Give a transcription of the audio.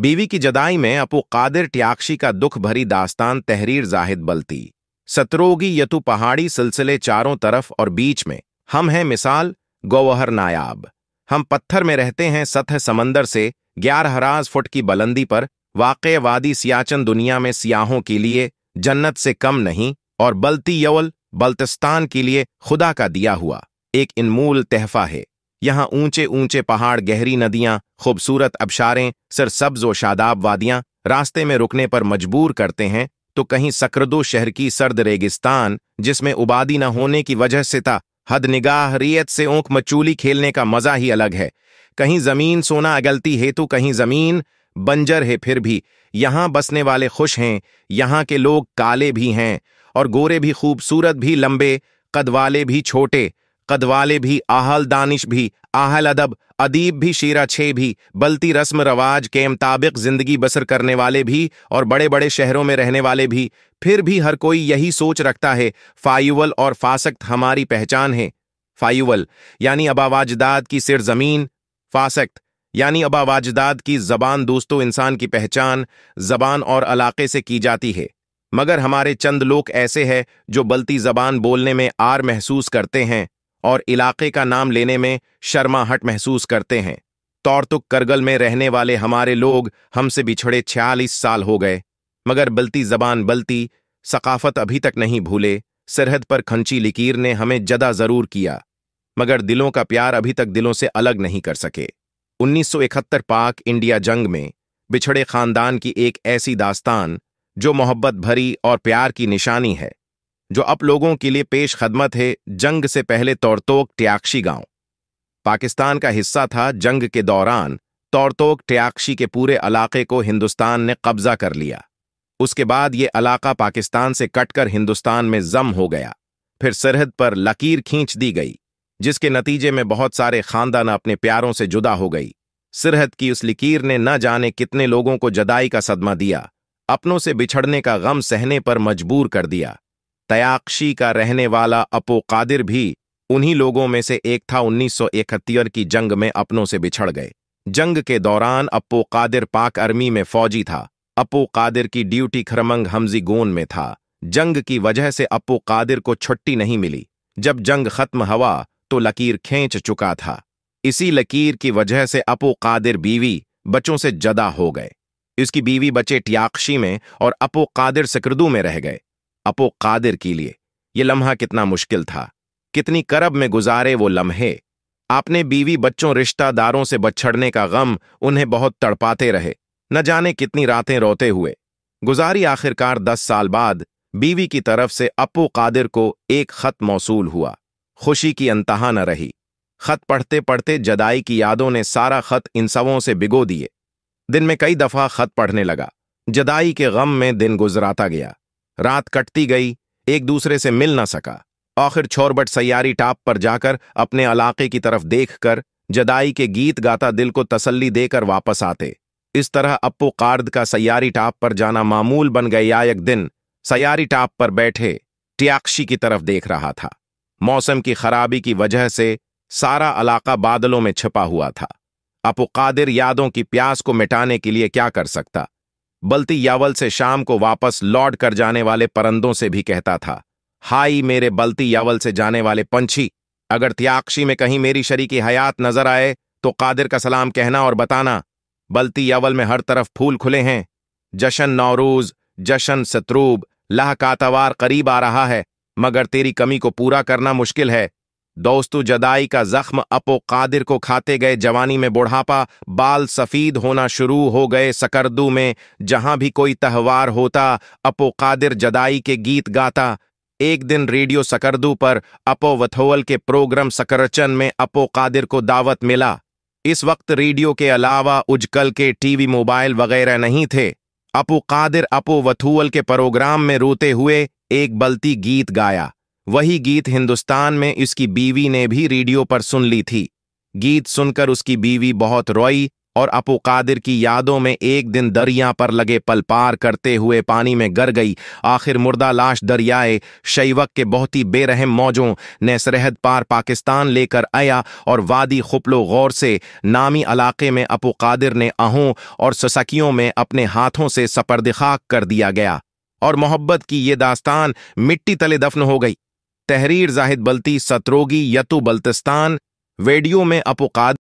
बीवी की जदाई में अपो कादिर ट्याक्षी का दुख भरी दास्तान तहरीर जाहिद बलती सतरोगी यतु पहाड़ी सिलसिले चारों तरफ और बीच में हम हैं मिसाल गौहर नायाब हम पत्थर में रहते हैं सतह समंदर से ग्यारह हराज फुट की बुलंदी पर वाक़ वादी सियाचन दुनिया में सियाहों के लिए जन्नत से कम नहीं और बलती यवल बल्तिस्तान के लिए खुदा का दिया हुआ एक इनमूल तहफा है यहाँ ऊंचे ऊंचे पहाड़ गहरी नदियां खूबसूरत अबशारें सरसब्ज व शादाब वादियां रास्ते में रुकने पर मजबूर करते हैं तो कहीं सकरदो शहर की सर्द रेगिस्तान जिसमें उबादी न होने की वजह से था हद निगाह रियत से ओंक मचूली खेलने का मजा ही अलग है कहीं जमीन सोना अगलती हेतु तो कहीं जमीन बंजर है फिर भी यहाँ बसने वाले खुश हैं यहाँ के लोग काले भी हैं और गोरे भी खूबसूरत भी लंबे कद वाले भी छोटे कदवाले भी आहल दानिश भी आहल अदब अदीब भी शीरा छे भी बलती रस्म रवाज के मुताबिक जिंदगी बसर करने वाले भी और बड़े बड़े शहरों में रहने वाले भी फिर भी हर कोई यही सोच रखता है फायुवल और फासक्त हमारी पहचान है फायुवल यानी अबावाजदाद की सिरजमीन फासक्त यानी अबावाजदाद की जबान दोस्तों इंसान की पहचान जबान और अलाके से की जाती है मगर हमारे चंद लोग ऐसे हैं जो बलती जबान बोलने में आर महसूस करते हैं और इलाके का नाम लेने में शर्माहट महसूस करते हैं तौरतुक करगल में रहने वाले हमारे लोग हमसे बिछड़े छियालीस साल हो गए मगर बलती जबान बलती सकाफत अभी तक नहीं भूले सरहद पर खंची लकीर ने हमें जदा जरूर किया मगर दिलों का प्यार अभी तक दिलों से अलग नहीं कर सके 1971 पाक इंडिया जंग में बिछड़े खानदान की एक ऐसी दास्तान जो मोहब्बत भरी और प्यार की निशानी है जो आप लोगों के लिए पेश खदमत है जंग से पहले तौरतोक ट्याक्षी गांव पाकिस्तान का हिस्सा था जंग के दौरान तौरतोक ट्याक्षी के पूरे इलाके को हिंदुस्तान ने कब्जा कर लिया उसके बाद ये इलाका पाकिस्तान से कटकर हिंदुस्तान में जम हो गया फिर सरहद पर लकीर खींच दी गई जिसके नतीजे में बहुत सारे खानदान अपने प्यारों से जुदा हो गई सरहद की उस लकीर ने न जाने कितने लोगों को जदाई का सदमा दिया अपनों से बिछड़ने का गम सहने पर मजबूर कर दिया तयाक्षी का रहने वाला अपो कादिर भी उन्हीं लोगों में से एक था उन्नीस की जंग में अपनों से बिछड़ गए जंग के दौरान अपो कादिर पाक आर्मी में फौजी था अपो कादिर की ड्यूटी खरमंग हमजी गोन में था जंग की वजह से अपो कादिर को छुट्टी नहीं मिली जब जंग खत्म हवा तो लकीर खींच चुका था इसी लकीर की वजह से अपो कादिर बीवी बच्चों से जदा हो गए इसकी बीवी बचे ट्याक्षी में और अपो कादिर सिकरदू में रह गए अपो कादिर के लिए ये लम्हा कितना मुश्किल था कितनी करब में गुजारे वो लम्हे आपने बीवी बच्चों रिश्तादारों से बछड़ने का गम उन्हें बहुत तड़पाते रहे न जाने कितनी रातें रोते हुए गुजारी आखिरकार दस साल बाद बीवी की तरफ से अपो कादिर को एक खत मौसूल हुआ खुशी की अंतहा न रही खत पढ़ते पढ़ते जदाई की यादों ने सारा खत इन सबों से बिगो दिए दिन में कई दफा खत पढ़ने लगा जदाई के गम में दिन गुजराता गया रात कटती गई एक दूसरे से मिल ना सका आखिर छोरबट सयारी टाप पर जाकर अपने इलाके की तरफ देखकर जदाई के गीत गाता दिल को तसल्ली देकर वापस आते इस तरह अप्पू कार्द का सयारी टाप पर जाना मामूल बन गया एक दिन सयारी टाप पर बैठे ट्याक्षी की तरफ देख रहा था मौसम की खराबी की वजह से सारा इलाका बादलों में छिपा हुआ था अपो कादिर यादों की प्यास को मिटाने के लिए क्या कर सकता बल्ती यावल से शाम को वापस लौट कर जाने वाले परंदों से भी कहता था हाई मेरे बलती यावल से जाने वाले पंछी अगर त्याक्षी में कहीं मेरी शरी की हयात नजर आए तो कादिर का सलाम कहना और बताना बलती यावल में हर तरफ फूल खुले हैं जशन नौरूज जशन शत्रुब लह कातावार करीब आ रहा है मगर तेरी कमी को पूरा करना मुश्किल है दोस्तों जदाई का जख्म अपो कादिर को खाते गए जवानी में बुढ़ापा बाल सफ़ीद होना शुरू हो गए सकरदू में जहां भी कोई त्यौहार होता अपो कादिर जदाई के गीत गाता एक दिन रेडियो सकरदू पर अपो वथोवल के प्रोग्राम सकरचन में अपो कादिर को दावत मिला इस वक्त रेडियो के अलावा उजकल के टीवी मोबाइल वगैरह नहीं थे अपो कादिर अपो वथुअल के प्रोग्राम में रोते हुए एक बलती गीत गाया वही गीत हिंदुस्तान में इसकी बीवी ने भी रेडियो पर सुन ली थी गीत सुनकर उसकी बीवी बहुत रोई और अपो कादिर की यादों में एक दिन दरिया पर लगे पल पार करते हुए पानी में गर गई आखिर मुर्दा लाश दरियाए शैवक के बहुत ही बेरहम मौजों ने सरहद पार पाकिस्तान लेकर आया और वादी खुपलो गौर से नामी इलाके में अपो कादिर ने अहों और ससकियों में अपने हाथों से सपरदिखाक कर दिया गया और मोहब्बत की ये दास्तान मिट्टी तले दफन हो गई तहरीर जाहिद बल्ती सतरोगी यतु बल्तिस्तान वेडियो में अपोकाद